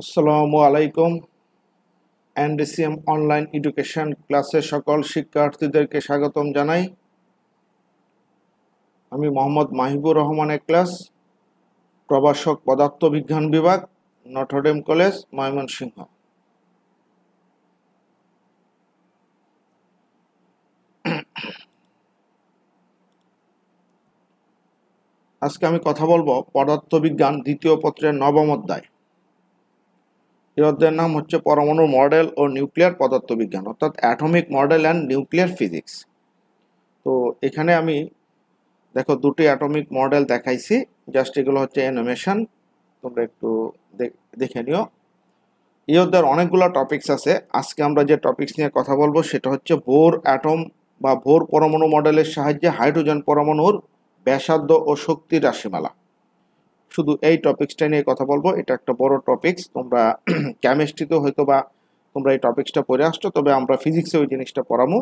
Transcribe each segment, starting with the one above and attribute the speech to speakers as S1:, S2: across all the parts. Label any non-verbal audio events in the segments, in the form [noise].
S1: আসসালামু আলাইকুম এনডিসিএম online education ক্লাসে সকল শিক্ষার্থীদেরকে স্বাগতম জানাই আমি মোহাম্মদ মাহিবুর রহমানের ক্লাস প্রভাষক পদার্থবিজ্ঞান বিভাগ নটরডেম কলেজ ময়মনসিংহ আজকে আমি কথা বলবো পদার্থবিজ্ঞান দ্বিতীয় পত্রের নবম অধ্যায় এই অধ্যায়ের নাম হচ্ছে পরমাণু মডেল ও নিউক্লিয়ার পদার্থবিজ্ঞান অর্থাৎ atomic model and nuclear physics তো এখানে আমি দেখো দুটি অ্যাটমিক মডেল দেখাইছি জাস্ট এগুলো হচ্ছে অ্যানিমেশন তোমরা একটু দেখে নিও এই অধ্যায়ের অনেকগুলো টপিক্স আছে আজকে আমরা যে টপিক্স নিয়ে কথা বলবো সেটা হচ্ছে বোর অ্যাটম বা ভোর পরমাণু মডেলের সাহায্যে হাইড্রোজেন পরমাণুর ব্যাসার্ধ ও শক্তির রাশিমালা শুধু এই টপিক্সটা নিয়ে কথা বলবো এটা একটা বড় টপিক্স তোমরা কেমিস্ট্রিতে [clears throat] হয়তো বা তোমরা এই টপিক্সটা পড়ে আসছো তবে আমরা ফিজিক্সে ওই জিনিসটা পড়াবো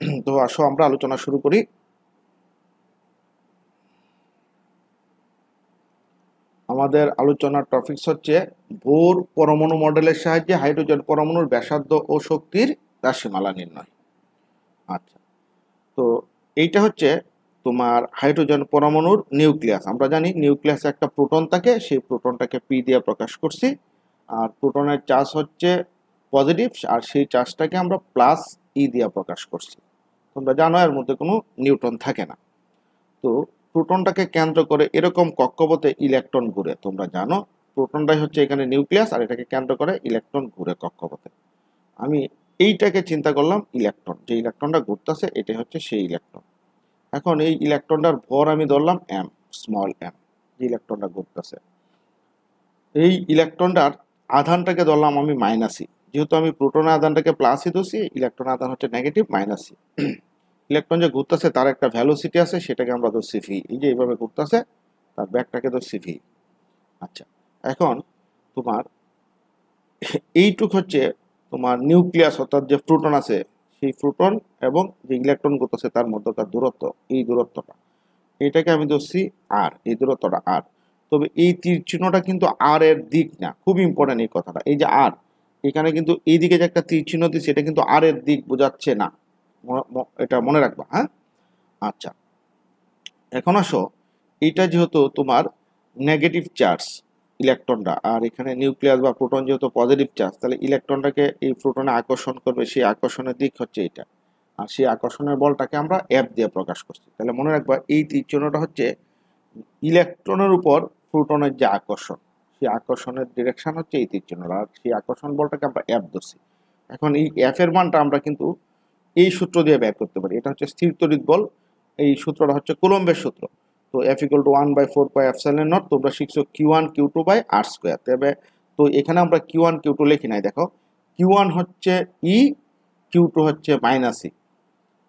S1: [clears throat] তো আসো আমরা আলোচনা শুরু করি আমাদের আলোচনার টপিকস হচ্ছে ভোর পরমাণু মডেলের সাহায্যে হাইড্রোজেন পরমাণুর ব্যাসার্ধ ও শক্তির রাশিমালা নির্ণয় আচ্ছা তো এইটা হচ্ছে তোমার হাইড্রোজেন পরমাণুর নিউক্লিয়াস আমরা জানি নিউক্লিয়াসে একটা প্রোটন থাকে সেই প্রোটনটাকে পি দিয়ে প্রকাশ করছি আর প্রোটনের চার্জ হচ্ছে পজিটিভ আর সেই চার্জটাকে আমরা প্লাস ই e দিয়ে প্রকাশ করছি তোমরা জানো এর মধ্যে কোনো নিউটন থাকে না তো প্রোটনটাকে কেন্দ্র করে এরকম কক্ষপথে ইলেকট্রন ঘুরে তোমরা জানো প্রোটনটাই হচ্ছে এখানে নিউক্লিয়াস আর এটাকে কেন্দ্র করে ইলেকট্রন ঘুরে কক্ষপথে আমি এইটাকে চিন্তা করলাম ইলেকট্রন যে ইলেকট্রনটা ঘুরতেছে এটাই হচ্ছে সেই ইলেকট্রন এখন এই ইলেকট্রনটার ভর আমি ধরলাম এম স্মল এম যে ইলেকট্রনটা ঘুরতেছে এই ইলেকট্রনটার আধানটাকে ধরলাম আমি মাইনাসি e। যেহেতু আমি প্রোটন আধানটাকে প্লাসই e ধরছি ইলেকট্রন আধান হচ্ছে নেগেটিভ মাইনাসি ইলেকট্রন যে ঘুরতেছে তার একটা ভ্যালোসিটি আছে সেটাকে আমরা ধরছি ভি এই যে এইভাবে ঘুরতেছে তার ব্যাগটাকে ধরছি ভি আচ্ছা এখন তোমার এইটুক হচ্ছে তোমার নিউক্লিয়াস অর্থাৎ যে প্রোটন আছে সেই প্রোটন এবং যে ইলেকট্রন করতেছে তার মধ্যকার দূরত্ব এই দূরত্বটা এটাকে আমি ধরছি আর এই দূরত্বটা আর তবে এই তীর চিহ্নটা কিন্তু আর এর দিক না খুব ইম্পর্ট্যান্ট এই কথাটা এই যে আর এখানে কিন্তু এই দিকে যে একটা তীর চিহ্ন দিচ্ছে এটা কিন্তু আর এর দিক বোঝাচ্ছে না এটা মনে রাখবা হ্যাঁ আচ্ছা এখন আসো এটা যেহেতু তোমার নেগেটিভ চার্জ ইলেকট্রনটা আর এখানে নিউক্লিয়াস বা প্রোটন যেহেতু পজিটিভ চার্জ তাহলে ইলেকট্রনটাকে এই প্রোটনে আকর্ষণ করবে সেই আকর্ষণের দিক হচ্ছে এটা আর সেই আকর্ষণের বলটাকে আমরা অ্যাপ দিয়ে প্রকাশ করছি তাহলে মনে রাখবা এই চিহ্নটা হচ্ছে ইলেকট্রনের উপর প্রোটনের যে আকর্ষণ সেই আকর্ষণের ডিরেকশন হচ্ছে এই চিহ্নটা আর সেই আকর্ষণ বলটাকে আমরা অ্যাপ ধরছি এখন এই অ্যাপের মানটা আমরা কিন্তু এই সূত্র দিয়ে ব্যয় করতে পারি এটা হচ্ছে স্থির তরিত বল এই সূত্রটা হচ্ছে কুলম্বের সূত্র তো F equal to one by four by এফসাইলের নট তোমরা শিখছো Q one Q two by R square তবে তো এখানে আমরা কিউ ওয়ান কিউ টু লিখি নাই দেখো কিউ ওয়ান হচ্ছে ই কিউ টু হচ্ছে মাইনাস ই e।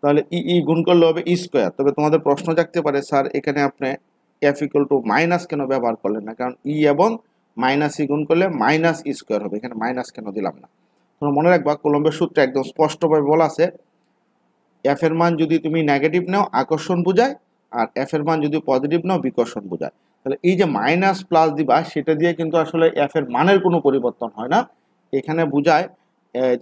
S1: তাহলে ই e, ই e গুণ করলে হবে ই স্কোয়ার তবে তোমাদের প্রশ্ন জাগতে পারে স্যার এখানে আপনি এফ ইকুয়াল টু মাইনাস কেন ব্যবহার করলেন না কারণ ই এবং মাইনাস ই গুণ করলে মাইনাস ই স্কোয়ার হবে এখানে মাইনাস কেন দিলাম না তোমরা মনে রাখবা কলম্বের সূত্রে একদম স্পষ্টভাবে বলা আছে এফ এর মান যদি তুমি নেগেটিভ নাও আকর্ষণ বুঝায় আর এফ এর মান যদি পজিটিভ নাও বিকর্ষণ বোঝায় তাহলে এই যে মাইনাস প্লাস দিবা সেটা দিয়ে কিন্তু আসলে এফ এর মানের কোনো পরিবর্তন হয় না এখানে বোঝায়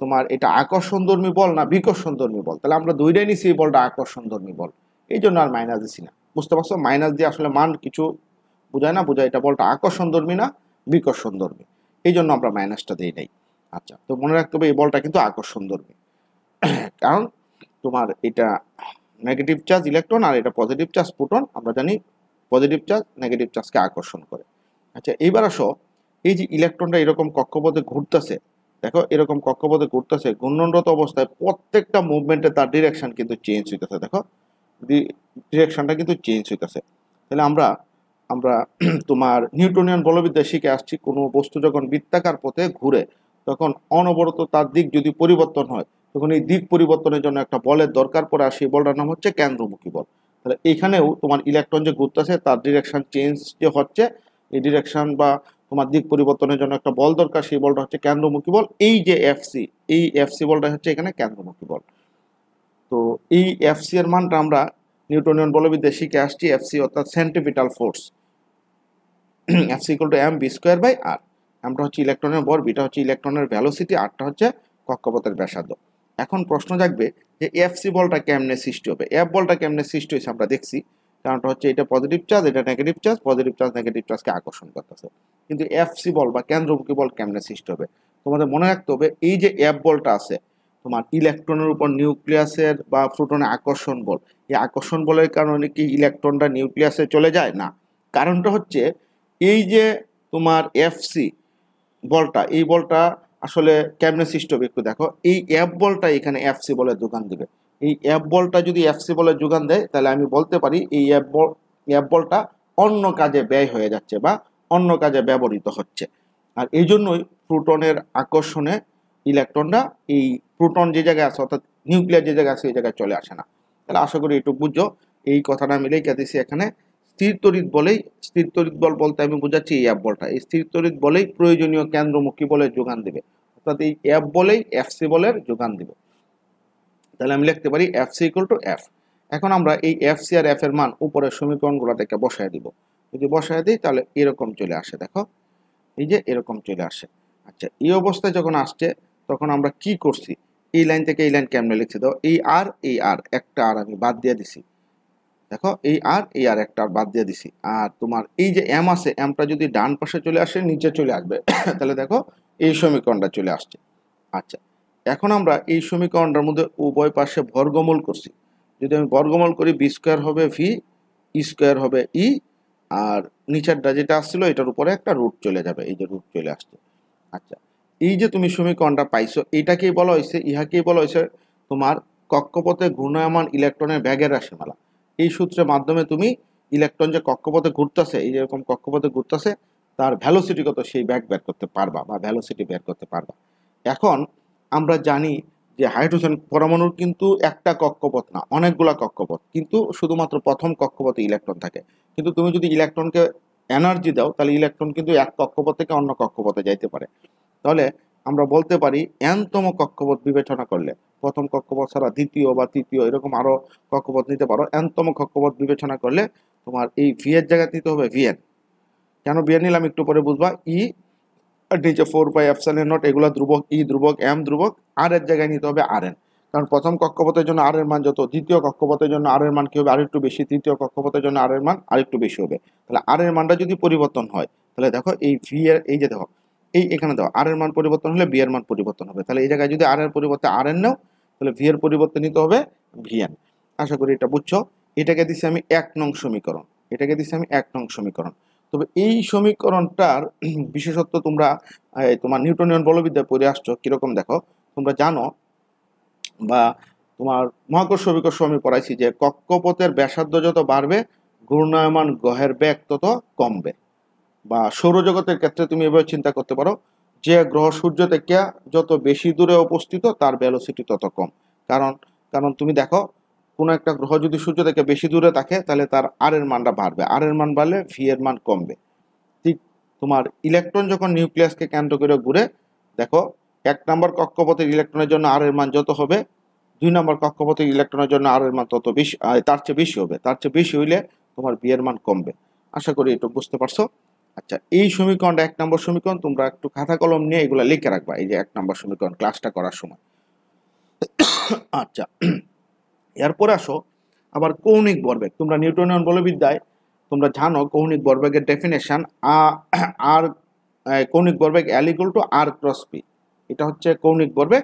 S1: তোমার এটা আকর্ষণধর্মী বল না বিকর্ষণধর্মী বল তাহলে আমরা দুইটাই নিছি এই বলটা আকর্ষণধর্মী বল এই জন্য আর মাইনাস দিছি না বুঝতে পারছো মাইনাস দিয়ে আসলে মান কিছু বোঝায় না বোঝায় এটা বলটা আকর্ষণধর্মী না বিকর্ষণধর্মী এই জন্য আমরা মাইনাসটা দিই নাই আচ্ছা তো মনে রাখতে হবে এই বলটা কিন্তু আকর্ষণধর্মী [clears throat] কারণ তোমার এটা নেগেটিভ চার্জ ইলেকট্রন আর এটা পজিটিভ চার্জ প্রোটন আমরা জানি পজিটিভ চার্জ নেগেটিভ চার্জকে আকর্ষণ করে আচ্ছা এইবার আসো এই যে ইলেকট্রনটা এরকম কক্ষপথে ঘুরতেছে দেখো এরকম কক্ষপথে ঘুরতেছে ঘূর্ণনরত অবস্থায় প্রত্যেকটা মুভমেন্টে তার ডিরেকশন কিন্তু চেঞ্জ হইতেছে দেখো ডিরেকশনটা কিন্তু চেঞ্জ হইতেছে তাহলে আমরা আমরা [clears throat] তোমার নিউটোনিয়ান বলবিদ্যা শিখে আসছি কোনো বস্তু যখন বৃত্তাকার পথে ঘুরে তখন অনবরত তার দিক যদি পরিবর্তন হয় তখন এই দিক পরিবর্তনের জন্য একটা বলের দরকার পড়ে আর সেই বলটার নাম হচ্ছে কেন্দ্রমুখী বল তাহলে এখানেও তোমার ইলেকট্রন যে ঘুরতেছে তার ডিরেকশান চেঞ্জ যে হচ্ছে এই ডিরেকশান বা তোমার দিক পরিবর্তনের জন্য একটা বল দরকার সেই বলটা হচ্ছে কেন্দ্রমুখী বল এই যে এফসি এই এফসি বলটা হচ্ছে এখানে কেন্দ্রমুখী বল তো এই এফসি এর মানটা আমরা নিউটনিয়ান বলবিদ্যা শিখে আসছি এফসি অর্থাৎ centripetal force F C equal to M V square by R এমটা হচ্ছে ইলেকট্রনের বর বিটা হচ্ছে ইলেকট্রনের ভ্যালোসিটি আরটা হচ্ছে কক্ষপথের ব্যাসার্ধ এখন প্রশ্ন জাগবে যে এফসি বলটা কেমনে সৃষ্টি হবে এফ বলটা কেমনে সৃষ্টি হয়েছে আমরা দেখছি কারণটা হচ্ছে এটা পজিটিভ চার্জ এটা negative charge positive charge negative চার্জকে আকর্ষণ করতেছে কিন্তু এফসি বল বা কেন্দ্রমুখী বল কেমনে সৃষ্টি হবে তোমাদের মনে রাখতে হবে এই যে এফ বলটা আছে তোমার ইলেকট্রনের উপর নিউক্লিয়াসের বা ফোটনের আকর্ষণ বল এই আকর্ষণ বলের কারণে কি ইলেকট্রনটা নিউক্লিয়াসে চলে যায় না কারণটা হচ্ছে এই যে তোমার এফসি বলটা এই বলটা আসলে ক্যামনে সিস্টেম একটু দেখো এই অ্যাপ বলটা এখানে এফসি বলে দোকান দেবে এই অ্যাপ বলটা যদি এফসি বলে যোগান দেয় তাহলে আমি বলতে পারি এই অ্যাপ বল অ্যাপ বলটা অন্য কাজে ব্যয় হয়ে যাচ্ছে বা অন্য কাজে ব্যবহৃত হচ্ছে আর এই জন্যই প্রোটনের আকর্ষণে ইলেকট্রনরা এই প্রোটন যে জায়গায় আছে অর্থাৎ নিউক্লিয়ার যে জায়গায় আছে এই জায়গায় চলে আসে না তাহলে আশা করি একটু বুঝো এই কথাটা মিলেই কেঁদেছি এখানে স্থির তরিত বলেই স্থির তরিত বল বলতে আমি বোঝাচ্ছি এই অ্যাপ বলটা এই স্থির তরিত বলেই প্রয়োজনীয় কেন্দ্রমুখী বলে যোগান দেবে অর্থাৎ এই অ্যাপ বলেই এফসি বলের যোগান দেবে তাহলে আমি লিখতে পারি F C equal to F এখন আমরা এই এফ সি আর এফ এর মান উপরের সমীকরণগুলো থেকে বসায় দিব যদি বসায় দিই তাহলে এরকম চলে আসে দেখো এই যে এরকম চলে আসে আচ্ছা এই অবস্থায় যখন আসছে তখন আমরা কি করছি এই লাইন থেকে এই লাইন কেমনে লিখছি দাও এই আর এই আর একটা আর আমি বাদ দিয়ে দিছি দেখো এই আর এই আর একটা বাদ দিয়ে দিছি আর তোমার এই যে এম আছে এমটা যদি ডান পাশে চলে আসে নিচে চলে আসবে [coughs] তাহলে দেখো এই সমীকরণটা চলে আসছে আচ্ছা এখন আমরা এই সমীকরণটার মধ্যে উভয় পাশে বর্গমূল করছি যদি আমি বর্গমূল করি বি স্কোয়ার হবে ভি ই স্কোয়ার হবে ই e, আর নিচেরটা যেটা আসছিল এটার উপরে একটা রুট চলে যাবে এই যে রুট চলে আসছে আচ্ছা এই যে তুমি সমীকরণটা পাইছো এটাকেই বলা হয়েছে ইহাকেই বলা হয়েছে তোমার কক্ষপথে ঘূর্ণায়মান ইলেকট্রনের ব্যাগের রাশিমালা এই সূত্রের মাধ্যমে তুমি ইলেকট্রন যে কক্ষপথে ঘুরতেছে এই যেরকম কক্ষপথে ঘুরতেছে তার ভ্যালোসিটি কত সেই ব্যাগ বের করতে পারবা বা ভ্যালোসিটি বের করতে পারবা এখন আমরা জানি যে হাইড্রোজেন পরমাণুর কিন্তু একটা কক্ষপথ না অনেকগুলা কক্ষপথ কিন্তু শুধুমাত্র প্রথম কক্ষপথে ইলেকট্রন থাকে কিন্তু তুমি যদি ইলেকট্রনকে এনার্জি দাও তাহলে ইলেকট্রন কিন্তু এক কক্ষপথ থেকে অন্য কক্ষপথে যাইতে পারে তাহলে আমরা বলতে পারি এনতম কক্ষপথ বিবেচনা করলে প্রথম কক্ষপথ ছাড়া দ্বিতীয় বা তৃতীয় এরকম আরও কক্ষপথ নিতে পারো এনতম কক্ষপথ বিবেচনা করলে তোমার এই e e এর জায়গায় নিতে হবে ভিএন কেন বিএন নিলাম একটু পরে বুঝবা ই নিচে ফোর বাই অ্যাপসানের নোট এগুলো ধ্রুবক ই ধ্রুবক এম ধ্রুবক আর এর জায়গায় নিতে হবে আর এন কারণ প্রথম কক্ষপথের জন্য আর এর মান যত দ্বিতীয় কক্ষপথের জন্য আর এর মান কী হবে আরেকটু বেশি তৃতীয় কক্ষপথের জন্য আর এর মান আরেকটু বেশি হবে তাহলে আর এর মানটা যদি পরিবর্তন হয় তাহলে দেখো এই ভি এর এই যে দেখো এই এখানে দেখো আর এর মান পরিবর্তন হলে বি এর মান পরিবর্তন হবে তাহলে এই জায়গায় যদি আর এর পরিবর্তে আর এর নাও তাহলে ভি এর পরিবর্তে নিতে হবে ভিএন আশা করি এটা বুঝছো এটাকে দিচ্ছি আমি এক নং সমীকরণ এটাকে দিচ্ছি আমি এক নং সমীকরণ তবে এই সমীকরণটার [clears throat] বিশেষত্ব তোমরা তোমার নিউটনিয়ান বলবিদ্যায় পড়ে আসছো কীরকম দেখো তোমরা জানো বা তোমার মহাকর্ষ বিকর্ষ আমি পড়াইছি যে কক্ষপথের ব্যাসার্ধ যত বাড়বে ঘূর্ণায়মান গ্রহের ব্যাগ তত কমবে বা সৌরজগতের ক্ষেত্রে তুমি এভাবে চিন্তা করতে পারো যে গ্রহ সূর্য থেকে যত বেশি দূরে অবস্থিত তার ভ্যালোসিটি তত কম কারণ কারণ তুমি দেখো কোনো একটা গ্রহ যদি সূর্য থেকে বেশি দূরে থাকে তাহলে তার আর এর মানটা বাড়বে আর এর মান বাড়লে ভি এর মান কমবে ঠিক তোমার ইলেকট্রন যখন নিউক্লিয়াসকে কেন্দ্র করে ঘুরে দেখো এক নম্বর কক্ষপথের ইলেকট্রনের জন্য আর এর মান যত হবে দুই নম্বর কক্ষপথের ইলেকট্রনের জন্য আর এর মান তত বেশি তার চেয়ে বেশি হবে তার চেয়ে বেশি হইলে তোমার বি এর মান কমবে আশা করি এটা বুঝতে পারছো আচ্ছা এই সমীকরণটা এক নম্বর সমীকরণ তোমরা একটু খাতা কলম নিয়ে এগুলো লিখে রাখবা এই যে এক নম্বর সমীকরণ ক্লাসটা করার সময় আচ্ছা এরপর আসো আবার কৌণিক বরবেগ তোমরা নিউটনিয়ান বলবিদ্যায় তোমরা জানো কৌণিক বরবেগের ডেফিনেশান আর কৌণিক বরবেগ L equal to R cross P এটা হচ্ছে কৌণিক বরবেগ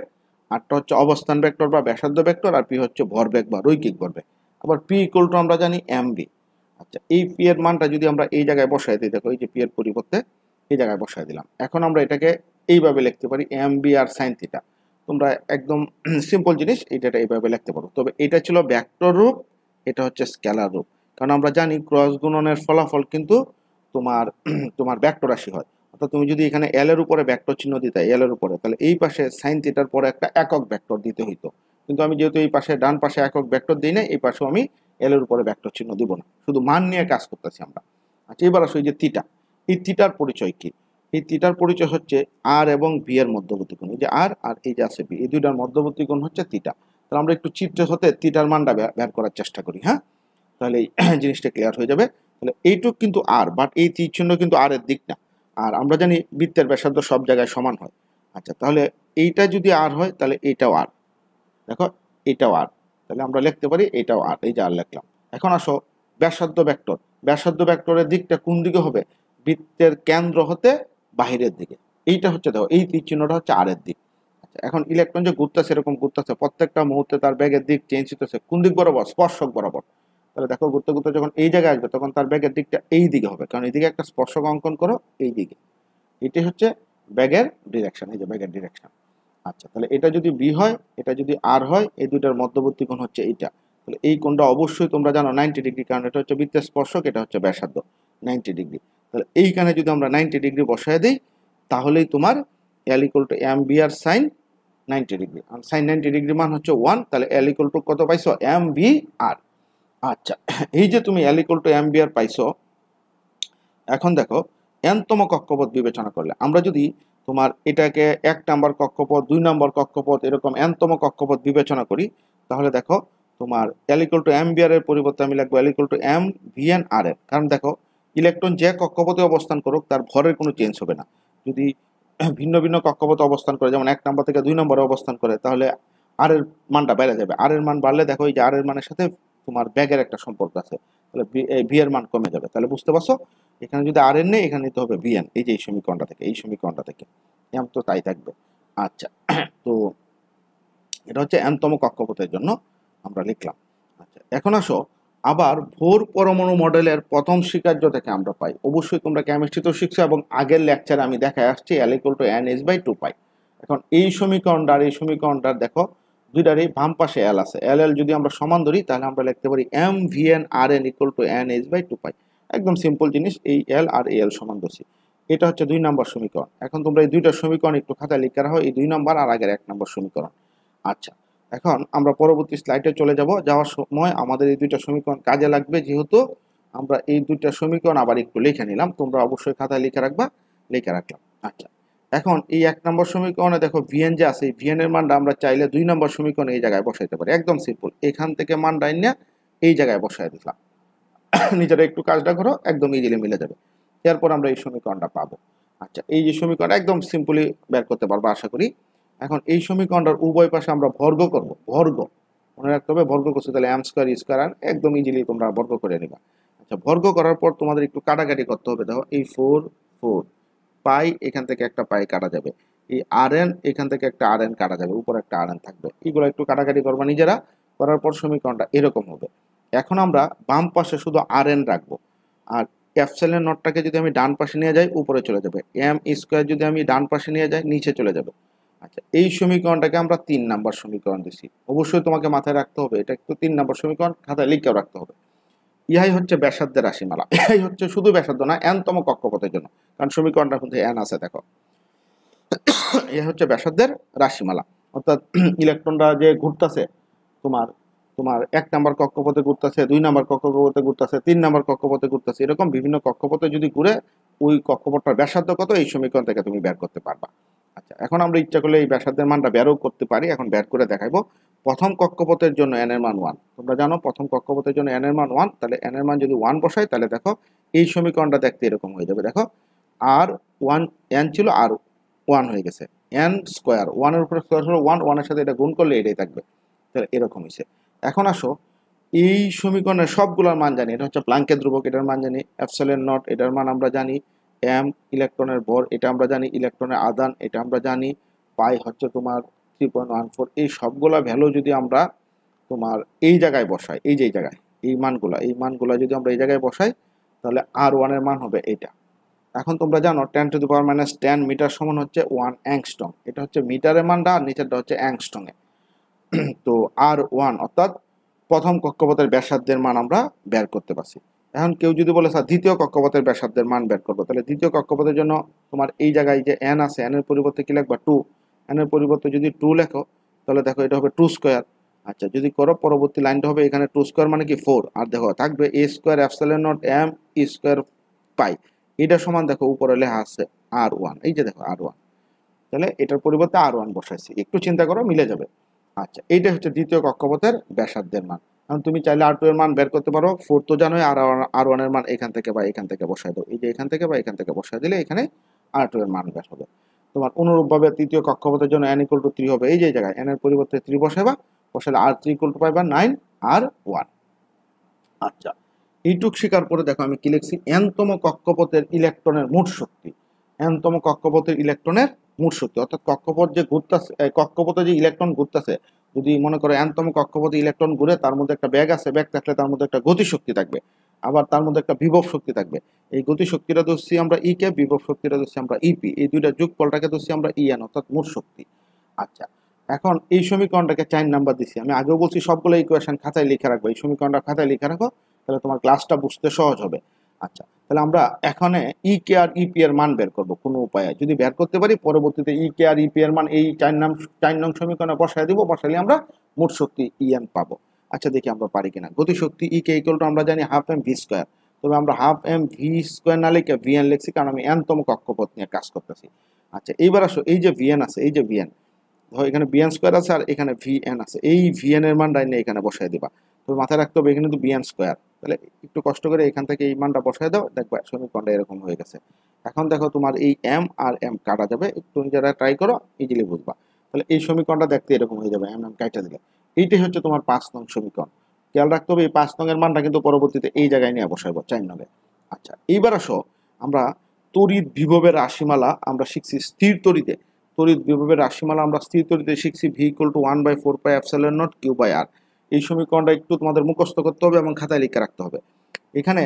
S1: আরটা হচ্ছে অবস্থান ভেক্টর বা ব্যাসার্ধ ভেক্টর আর পি হচ্ছে ভরবেগ বা রৈকিক বরবেগ আবার পি ইকুয়াল টু আমরা জানি এম বি আচ্ছা এই পি এর মানটা যদি আমরা এই জায়গায় বসাই দিই দেখো এই যে পি এর পরিবর্তে এই জায়গায় বসাই দিলাম এখন আমরা এটাকে এইভাবে লিখতে পারি M V R sine theta তোমরা একদম সিম্পল [clears throat] জিনিস এটাটা এইভাবে লিখতে পারো তবে এটা ছিল ব্যাক্টর রূপ এটা হচ্ছে স্কেলার রূপ কারণ আমরা জানি ক্রস গুণনের ফলাফল কিন্তু তোমার [clears throat] তোমার ব্যাক্টর রাশি হয় অর্থাৎ তুমি যদি এখানে এল এর উপরে ব্যাক্টর চিহ্ন দিতে এল এর উপরে তাহলে এই পাশে সাইন থিটার পরে একটা একক ব্যাক্টর দিতে হইতো কিন্তু আমি যেহেতু এই পাশে ডান পাশে একক ব্যাক্টর দিই না এই পাশেও আমি এলের উপরে ব্যাকটর চিহ্ন দিব না শুধু মান নিয়ে কাজ করতেছি আমরা আচ্ছা এবার আসো যে তিটা এই তিটার পরিচয় কি এই তিটার পরিচয় হচ্ছে আর এবং বি এর মধ্যবর্তী কোণ এই যে আর আর এই যে আছে বি এই দুইটার মধ্যবর্তী কোণ হচ্ছে তিটা তাহলে আমরা একটু চিত্র হতে তিটার মানটা বের করার চেষ্টা করি হ্যাঁ তাহলে এই [clears throat] জিনিসটা ক্লিয়ার হয়ে যাবে তাহলে এইটুক কিন্তু আর বাট এই তীর চিহ্ন কিন্তু আর এর দিক না আর আমরা জানি বৃত্তের ব্যাসার্ধ সব জায়গায় সমান হয় আচ্ছা তাহলে এইটা যদি আর হয় তাহলে এটাও আর দেখো এটাও আর তাহলে আমরা লিখতে পারি এটাও আর এই যে আর লিখলাম এখন আসো ব্যাসার্ধ ব্যাক্টর ব্যাসার্ধ ব্যাক্টরের দিকটা কোন দিকে হবে বৃত্তের কেন্দ্র হতে বাহিরের দিকে এইটা হচ্ছে দেখো এই তীর চিহ্নটা হচ্ছে আরের দিক আচ্ছা এখন ইলেকট্রন যে ঘুরতেছে এরকম ঘুরতেছে প্রত্যেকটা মুহূর্তে তার ব্যাগের দিক চেঞ্জ হতেছে কোন দিক বরাবর স্পর্শক বরাবর তাহলে দেখো ঘুরতে ঘুরতে যখন এই জায়গায় আসবে তখন তার ব্যাগের দিকটা এই দিকে হবে কারণ এইদিকে একটা স্পর্শক অঙ্কন করো এই দিকে এটি হচ্ছে ব্যাগের ডিরেকশন এই যে ব্যাগের ডিরেকশন আচ্ছা তাহলে এটা যদি বি হয় এটা যদি আর হয় এই দুইটার মধ্যবর্তী কোণ হচ্ছে এইটা তাহলে এই কোণটা অবশ্যই তোমরা জানো নাইনটি ডিগ্রি কারণ এটা হচ্ছে বৃত্তের স্পর্শক এটা হচ্ছে ব্যাসার্ধ নাইনটি ডিগ্রি তাহলে এইখানে যদি আমরা নাইনটি ডিগ্রি বসায় দিই তাহলেই তোমার L equal to M V R sine ninety degree আর সাইন নাইনটি ডিগ্রি মান হচ্ছে ওয়ান তাহলে এল ইকুয়াল টু কত পাইছো এম বি আর আচ্ছা এই যে তুমি L equal to M V R পাইছো এখন দেখো এনতম কক্ষপথ বিবেচনা করলে আমরা যদি তোমার এটাকে এক নাম্বার কক্ষপথ দুই নাম্বার কক্ষপথ এরকম এনতম কক্ষপথ বিবেচনা করি তাহলে দেখো তোমার অ্যালিকল টু এম এর পরিবর্তে আমি লিখবো L equal to M V N R এর কারণ দেখো ইলেকট্রন যে কক্ষপথে অবস্থান করুক তার ভরের কোনো চেঞ্জ হবে না যদি ভিন্ন ভিন্ন কক্ষপথে অবস্থান করে যেমন এক নম্বর থেকে দুই নম্বরে অবস্থান করে তাহলে আর এর মানটা বেড়ে যাবে আর এর মান বাড়লে দেখো এই যে আর এর মানের সাথে তোমার ব্যাগের একটা সম্পর্ক আছে তাহলে ভি এর মান কমে যাবে তাহলে বুঝতে পারছো এখানে যদি আর এন নেই এখানে নিতে হবে এন এই যে এই সমীকরণটা থেকে এই সমীকরণটা থেকে এম তো তাই থাকবে আচ্ছা [clears throat] তো এটা হচ্ছে এমতম কক্ষপথের জন্য আমরা লিখলাম আচ্ছা এখন আসো আবার ভোর পরমাণু মডেলের প্রথম স্বীকার্য থেকে আমরা পাই অবশ্যই তোমরা কেমিস্ট্রি তো শিখছো এবং আগের লেকচারে আমি দেখায় আসছি L equal to N S by two pi এখন এই সমীকরণটা আর এই সমীকরণটা দেখো দুইটারই বাম পাশে এল আছে এল এল যদি আমরা সমান ধরি তাহলে আমরা লিখতে পারি M V N R N equal to N H by two pi একদম সিম্পল জিনিস এই এল আর এল সমান ধরছি এটা হচ্ছে দুই নম্বর সমীকরণ এখন তোমরা এই দুইটা সমীকরণ একটু খাতায় লিখে রাখো এই দুই নম্বর আর আগের এক নম্বর সমীকরণ আচ্ছা এখন আমরা পরবর্তী স্লাইডে চলে যাব যাওয়ার সময় আমাদের এই দুইটা সমীকরণ কাজে লাগবে যেহেতু আমরা এই দুইটা সমীকরণ আবার একটু লিখে নিলাম তোমরা অবশ্যই খাতায় লিখে রাখবা লিখে রাখলাম আচ্ছা এখন এই এক নম্বর সমীকরণে দেখো ভিএন যে আছে এই ভিএনের মানটা আমরা চাইলে দুই নম্বর সমীকরণে এই জায়গায় বসাইতে পারি একদম সিম্পল এখান থেকে মান ডাইনে এই জায়গায় বসাই দিলাম [coughs] নিজেরা একটু কাজটা করো একদম ইজিলি মিলে যাবে এরপর আমরা এই সমীকরণটা পাবো আচ্ছা এই যে সমীকরণ একদম সিম্পলি বের করতে পারবো আশা করি এখন এই সমীকরণটার উভয় পাশে আমরা বর্গ করব বর্গ মনে রাখতে হবে বর্গ করছে তাহলে এম স্কোয়ার স্কোয়ার আর একদম ইজিলি তোমরা বর্গ করে নিবা আচ্ছা বর্গ করার পর তোমাদের একটু কাটাকাটি করতে হবে দেখো এই ফোর ফোর পাই এখান থেকে একটা পাই কাটা যাবে এই আর এন এখান থেকে একটা আর এন কাটা যাবে উপরে একটা আর এন থাকবে এগুলো একটু কাটাকাটি করবা নিজেরা করার পর সমীকরণটা এরকম হবে এখন আমরা বাম পাশে শুধু আর এন রাখবো আর ক্যাপসেলের নটটাকে যদি আমি ডান পাশে নিয়ে যাই উপরে চলে যাবে এম স্কোয়ার যদি আমি ডান পাশে নিয়ে যাই নিচে চলে যাবে আচ্ছা এই সমীকরণটাকে আমরা তিন নাম্বার সমীকরণ দিছি অবশ্যই তোমাকে মাথায় রাখতে হবে এটা একটু তিন নাম্বার সমীকরণ খাতায় লিখেও রাখতে হবে ইহাই হচ্ছে ব্যাসার্ধের রাশিমালা ইহাই হচ্ছে শুধু ব্যাসার্ধ না এনতম কক্ষপথের জন্য কারণ সমীকরণটার মধ্যে এন আছে দেখো ইহা হচ্ছে ব্যাসার্ধের রাশিমালা অর্থাৎ ইলেকট্রনরা যে ঘুরতেছে তোমার তোমার এক নম্বর কক্ষপথে ঘুরতেছে দুই নম্বর কক্ষপথে ঘুরতেছে তিন নম্বর কক্ষপথে ঘুরতেছে এরকম বিভিন্ন কক্ষপথে যদি ঘুরে ওই কক্ষপথটার ব্যাসার্ধ কত এই সমীকরণ থেকে তুমি বের করতে পারবা আচ্ছা এখন আমরা ইচ্ছা করলে এই ব্যাসার্ধের মানটা বেরও করতে পারি এখন বের করে দেখাবো প্রথম কক্ষপথের জন্য এন এর মান ওয়ান তোমরা জানো প্রথম কক্ষপথের জন্য এন এর মান ওয়ান তাহলে এন এর মান যদি ওয়ান বসাই তাহলে দেখো এই সমীকরণটা দেখতে এরকম হয়ে যাবে দেখো আর ওয়ান এন ছিল আর ওয়ান হয়ে গেছে এন স্কোয়ার ওয়ানের উপরে স্কোয়ার হলো ওয়ান ওয়ানের সাথে এটা গুণ করলে এটাই থাকবে তাহলে এরকম হয়েছে এখন আসো এই সমীকরণের সবগুলোর মান জানি এটা হচ্ছে প্লাঙ্কের ধ্রুবক এটার মান জানি অ্যাপসেলের নট এটার মান আমরা জানি এম ইলেকট্রনের বর এটা আমরা জানি ইলেকট্রনের আদান এটা আমরা জানি পাই হচ্ছে তোমার থ্রি পয়েন্ট ওয়ান ফোর এই সবগুলা ভ্যালু যদি আমরা তোমার এই জায়গায় বসাই এই যে এই জায়গায় এই মানগুলা এই মানগুলা যদি আমরা এই জায়গায় বসাই তাহলে আর ওয়ানের মান হবে এটা এখন তোমরা জানো ten to the power minus ten metre সমান হচ্ছে ওয়ান অ্যাংস্টং এটা হচ্ছে মিটারের মানটা আর নিচেরটা হচ্ছে অ্যাংস্টংয়ে [clears throat] তো আর ওয়ান অর্থাৎ প্রথম কক্ষপথের ব্যাসার্ধের মান আমরা বের করতে পারছি এখন কেউ যদি বলে স্যার দ্বিতীয় কক্ষপথের ব্যাসার্ধের মান বের করবো তাহলে দ্বিতীয় কক্ষপথের জন্য তোমার এই জায়গায় যে এন আছে এনের পরিবর্তে কি লাগবে টু এনের পরিবর্তে যদি টু লেখো তাহলে দেখো এটা হবে টু স্কোয়ার আচ্ছা যদি করো পরবর্তী লাইনটা হবে এখানে টু স্কোয়ার মানে কি ফোর আর দেখো থাকবে A square epsilon nought M E square pi এটা সমান দেখো উপরে লেখা আছে আর ওয়ান এই যে দেখো আর ওয়ান তাহলে এটার পরিবর্তে আর ওয়ান বসাইছি একটু চিন্তা করো মিলে যাবে আচ্ছা এইটা হচ্ছে দ্বিতীয় কক্ষপথের ব্যাসার্ধের মান কারণ তুমি চাইলে আর টু এর মান বের করতে পারো ফোর তো জানোই আর আর ওয়ানের মান এখান থেকে বা এখান থেকে বসাই দাও এই যে এখান থেকে বা এখান থেকে বসাই দিলে এখানে আর টু এর মান বের হবে তোমার অনুরূপভাবে তৃতীয় কক্ষপথের জন্য এন ইকুয়াল টু থ্রি হবে এই যে জায়গায় এন এর পরিবর্তে থ্রি বসাইবা বসালে আর থ্রি ইকুয়াল টু পাইবা নাইন আর ওয়ান আচ্ছা এইটুক স্বীকার করে দেখো আমি কি লিখছি এনতম কক্ষপথের ইলেকট্রনের মোট শক্তি এনতম কক্ষপথের ইলেকট্রনের মোট শক্তি অর্থাৎ কক্ষপথ যে ঘুরতেছে কক্ষপথে যে ইলেকট্রন ঘুরতেছে যদি মনে করো এনতম কক্ষপথে ইলেকট্রন ঘুরে তার মধ্যে একটা ব্যাগ আছে ব্যাগ থাকলে তার মধ্যে একটা গতিশক্তি থাকবে আবার তার মধ্যে একটা বিভব শক্তি থাকবে এই গতি শক্তিটা ধরছি আমরা ই e কে বিভব শক্তিটা ধরছি আমরা ইপি e এই দুইটা যোগফলটাকে ধরছি আমরা ইএন e অর্থাৎ মোট শক্তি আচ্ছা এখন এই সমীকরণটাকে চার নাম্বার দিছি আমি আগেও বলছি সবগুলো ইকুয়েশন খাতায় লিখে রাখবো এই সমীকরণটা খাতায় লিখে রাখো তাহলে তোমার ক্লাসটা বুঝতে সহজ হবে আচ্ছা তাহলে আমরা এখানে ই কে আর ইপি এর মান বের করবো কোনো উপায়ে যদি বের করতে পারি পরবর্তীতে ই কে আর ইপি এর মান এই চার নাম চার নং সমীকরণে বসায় দিব বসালে আমরা মোট শক্তি ইএন পাবো আচ্ছা দেখি আমরা পারি কিনা গতিশক্তি ই কে ইকুয়াল টু আমরা জানি হাফ এম ভি স্কোয়ার তবে আমরা হাফ এম ভি স্কোয়ার না লিখে ভিএন লিখছি কারণ আমি এনতম কক্ষপথ নিয়ে কাজ করতেছি আচ্ছা এইবার আসো এই যে ভিএন আছে এই যে ভিএন ধরো এখানে বিএন স্কোয়ার আছে আর এখানে ভিএন আছে এই ভিএন এর মানটা নিয়ে এখানে বসাই দিবা তবে মাথায় রাখতে হবে এখানে তো বিএন স্কোয়ার তাহলে একটু কষ্ট করে এখান থেকে এই মানটা বসাই দাও দেখবা সমীকরণটা এরকম হয়ে গেছে এখন দেখো তোমার এই এম আর এম কাটা যাবে একটু নিজেরা ট্রাই করো ইজিলি বুঝবা তাহলে এই সমীকরণটা দেখতে এরকম হয়ে যাবে এম এম কাটা দিলে এইটাই হচ্ছে তোমার পাঁচ নং সমীকরণ খেয়াল রাখতে হবে এই পাঁচ নংয়ের মানটা কিন্তু পরবর্তীতে এই জায়গায় নিয়ে বসাইব চার নঙ্গে আচ্ছা এইবার আসো আমরা তড়িৎ বিভবের রাশিমালা আমরা শিখছি স্থির তড়িতে তড়িৎ বিভবের রাশিমালা আমরা স্থির তড়িতে শিখছি V equal to one by four pi অ্যাপসেলের নট কিউ বাই আর এই সমীকরণটা একটু তোমাদের মুখস্থ করতে হবে এবং খাতায় লিখে রাখতে হবে এখানে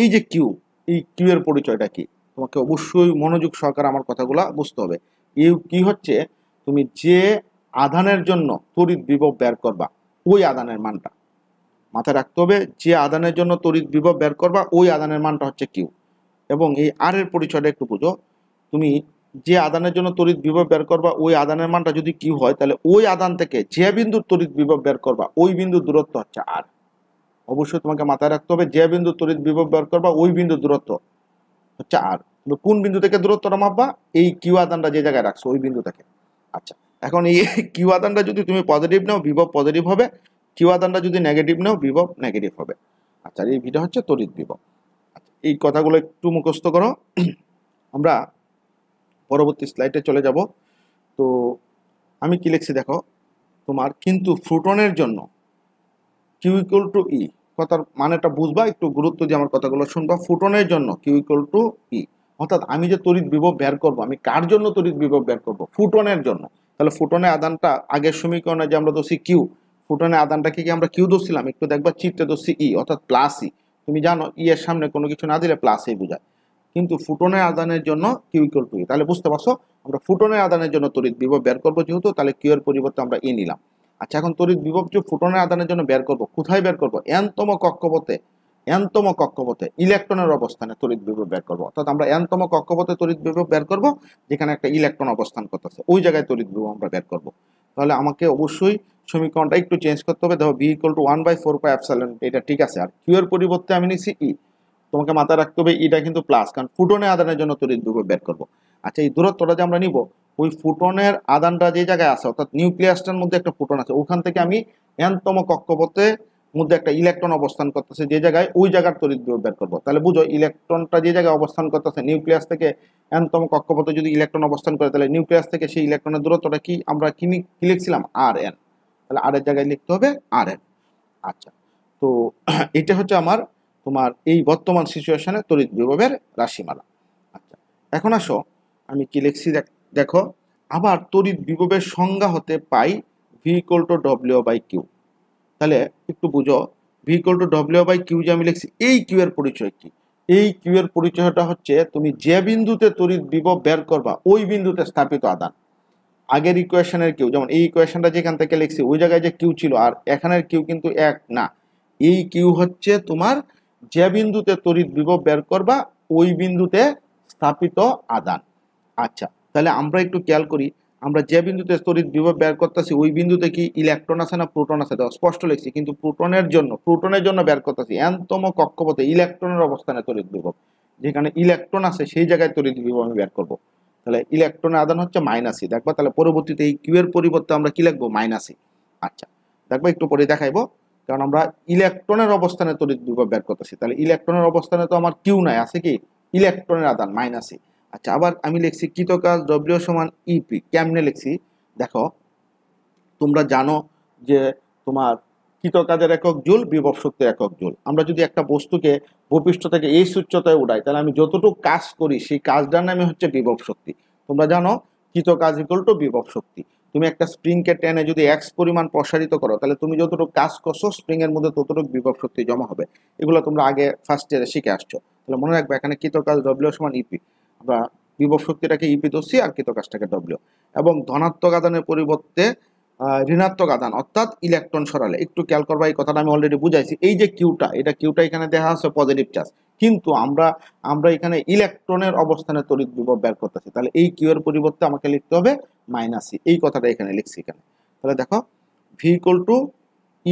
S1: এই যে কিউ এই কিউ এর পরিচয়টা কি তোমাকে অবশ্যই মনোযোগ সহকারে আমার কথাগুলো বুঝতে হবে ইউ কি হচ্ছে তুমি যে আধানের জন্য তড়িৎ বিভব বের করবা ওই আধানের মানটা মাথায় রাখতে হবে যে আধানের জন্য তড়িৎ বিভব বের করবা ওই আধানের মানটা হচ্ছে কিউ এবং এই আর এর পরিচয়টা একটু বুঝো তুমি যে আদানের জন্য তড়িৎ বিভব বের করবা ওই আদানের মানটা যদি কিউ হয় তাহলে ওই আদান থেকে যে বিন্দুর তড়িৎ বিভব বের করবা ওই বিন্দুর দূরত্ব হচ্ছে আর অবশ্যই তোমাকে মাথায় রাখতে হবে যে বিন্দু তড়িৎ বিভব বের করবা ওই বিন্দুর দূরত্ব হচ্ছে আর কোন বিন্দু থেকে দূরত্বটা মাপবা এই কিউ আদানটা যে জায়গায় রাখছো ওই বিন্দু থেকে আচ্ছা এখন এই কিউ আদানটা যদি তুমি পজিটিভ নাও বিভব পজিটিভ হবে কিউ আদানটা যদি নেগেটিভ নাও বিভব নেগেটিভ হবে আচ্ছা এই ভিটা হচ্ছে তড়িৎ বিভব আচ্ছা এই কথাগুলো একটু মুখস্থ করো আমরা পরবর্তী স্লাইডে চলে যাব তো আমি কি লিখছি দেখো তোমার কিন্তু ফোটনের জন্য কিউ ইকুয়াল টু ই কথার মানেটা বুঝবা একটু গুরুত্ব দিয়ে আমার কথাগুলো শুনবা ফুটনের জন্য কিউ ইকুয়াল টু ই অর্থাৎ আমি যে তড়িৎ বিভব বের করব আমি কার জন্য তড়িৎ বিভব বের করব ফুটনের জন্য তাহলে ফুটনের আদানটা আগের সমীকরণে যে আমরা দোষী কিউ ফুটনের আদানটা কি আমরা কিউ দোষছিলাম একটু দেখবা চিত্রে দোষী ই e, অর্থাৎ প্লাস ই e। তুমি জানো ই e এর সামনে কোনো কিছু না দিলে প্লাস ই বোঝায় কিন্তু ফুটনের আদানের জন্য কিউ ইকুয়াল টু ই তাহলে বুঝতে পারছো আমরা ফুটনের আদানের জন্য তড়িৎ বিভব বের করবো যেহেতু তাহলে কিউ এর পরিবর্তে আমরা এ নিলাম আচ্ছা এখন তড়িৎ বিভব যে ফুটনের আদানের জন্য বের করবো কোথায় বের করবো এনতম কক্ষপথে এনতম কক্ষপথে ইলেকট্রনের অবস্থানে তড়িৎ বিভব বের করবো অর্থাৎ আমরা এনতম কক্ষপথে তড়িৎ বিভব বের করব যেখানে একটা ইলেকট্রন অবস্থান করতেছে ওই জায়গায় তড়িৎ বিভব আমরা বের করব তাহলে আমাকে অবশ্যই সমীকরণটা একটু চেঞ্জ করতে হবে দেখো V equal to one by four pi epsilon এটা ঠিক আছে আর কিউ এর পরিবর্তে আমি নিচ্ছি ই e। তোমাকে মাথায় রাখতে হবে এটা e কিন্তু প্লাস কারণ ফুটনে আদানের জন্য তড়িৎ বিভব বের করব আচ্ছা এই দূরত্বটা যে আমরা নিব ওই ফুটনের আদানটা যে জায়গায় আছে অর্থাৎ নিউক্লিয়াসটার মধ্যে একটা ফুটন আছে ওখান থেকে আমি এনতম কক্ষপথে মধ্যে একটা ইলেকট্রন অবস্থান করতেছে যে জায়গায় ওই জায়গার তড়িৎ বিভব বের করবো তাহলে বুঝো ইলেকট্রনটা যে জায়গায় অবস্থান করতেছে নিউক্লিয়াস থেকে এনতম কক্ষপথে যদি ইলেকট্রন অবস্থান করে তাহলে নিউক্লিয়াস থেকে সেই ইলেকট্রনের দূরত্বটা কি আমরা কি লিখছিলাম আর এন তাহলে আর এর জায়গায় লিখতে হবে আর এন আচ্ছা তো [clears throat] এটা হচ্ছে আমার তোমার এই বর্তমান সিচুয়েশনে তড়িৎ বিভবের রাশিমালা আচ্ছা এখন আসো আমি কি লিখছি দেখো আবার তড়িৎ বিভবের সংজ্ঞা হতে পাই V equal to W by Q তাহলে একটু বুঝো V equal to W by Q যে আমি লিখছি এই কিউ এর পরিচয় কি এই কিউ এর পরিচয়টা হচ্ছে তুমি যে বিন্দুতে তড়িৎ বিভব বের করবা ওই বিন্দুতে স্থাপিত আদান আগের ইকুয়েশনের কিউ যেমন এই ইকুয়েশনটা যেখান থেকে লিখছি ওই জায়গায় যে কিউ ছিল আর এখানের কিউ কিন্তু এক না এই কিউ হচ্ছে তোমার যে বিন্দুতে তড়িৎ বিভব বের করবা ওই বিন্দুতে স্থাপিত আদান আচ্ছা তাহলে আমরা একটু খেয়াল করি আমরা যে বিন্দুতে স্তরিত বিভব বের করতেছি ওই বিন্দুতে কি ইলেকট্রন আছে না প্রোটন আছে স্পষ্ট লিখছি কিন্তু প্রোটনের জন্য প্রোটনের জন্য বের করতেছি এনতম কক্ষপথে ইলেকট্রনের অবস্থানে তড়িৎ বিভব যেখানে ইলেকট্রন আছে সেই জায়গায় তড়িৎ বিভব আমি বের করবো তাহলে ইলেকট্রনের আদান হচ্ছে মাইনাসি e। দেখবা তাহলে পরবর্তীতে এই কিউ এর পরিবর্তে আমরা কি লিখবো মাইনাসি e। আচ্ছা দেখবা একটু পরে দেখাইবো কারণ আমরা ইলেকট্রনের অবস্থানে তড়িৎ বিভব বের করতেছি তাহলে ইলেকট্রনের অবস্থানে তো আমার কিউ নাই আছে কি ইলেকট্রনের আদান মাইনাসি আচ্ছা আবার আমি লিখছি কৃতকাজ ডব্লিউ সমান ইপি e কেমনে লিখছি দেখো তোমরা জানো যে তোমার কৃতকাজের একক জুল বিভব শক্তির একক জুল আমরা যদি একটা বস্তুকে ভূপৃষ্ঠ থেকে এই উচ্চতায় উড়াই তাহলে আমি যতটুকু কাজ করি সেই কাজটার নামে হচ্ছে বিভব শক্তি তোমরা জানো কৃতকাজ ইকুয়াল টু বিভব শক্তি তুমি একটা স্প্রিংকে টেনে যদি এক্স পরিমাণ প্রসারিত করো তাহলে তুমি যতটুকু কাজ করছো স্প্রিংয়ের মধ্যে ততটুকু বিভব শক্তি জমা হবে এগুলো তোমরা আগে ফার্স্ট ইয়ারে শিখে আসছো তাহলে মনে রাখবে এখানে কৃতকাজ ডব্লিউ সমান ইপি e আমরা বিভব শক্তিটাকে ইপি e ধরছি আর কৃত কাজটাকে ডব্লিউ এবং ধনাত্মক আদানের পরিবর্তে ঋণাত্মক আদান অর্থাৎ ইলেকট্রন সরালে একটু খেয়াল করবা এই কথাটা আমি অলরেডি বুঝাইছি এই যে কিউটা এটা কিউটা এখানে দেখা আছে পজিটিভ চার্জ কিন্তু আমরা আমরা এখানে ইলেকট্রনের অবস্থানে তড়িৎ বিভব বের করতেছি তাহলে এই কিউয়ের পরিবর্তে আমাকে লিখতে হবে মাইনাস e। এই কথাটা এখানে লিখছি এখানে তাহলে দেখো V equal to